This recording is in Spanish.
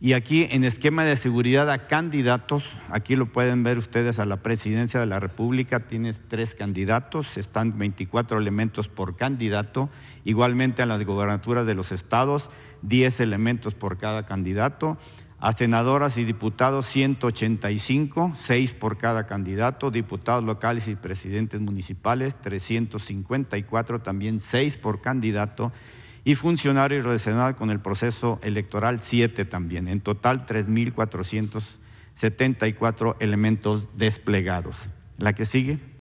Y aquí en esquema de seguridad a candidatos, aquí lo pueden ver ustedes a la presidencia de la República, tienes tres candidatos, están 24 elementos por candidato, igualmente a las gobernaturas de los estados, 10 elementos por cada candidato, a senadoras y diputados 185, 6 por cada candidato, diputados locales y presidentes municipales 354, también 6 por candidato y funcionarios relacionados con el proceso electoral 7 también. En total 3.474 elementos desplegados. La que sigue.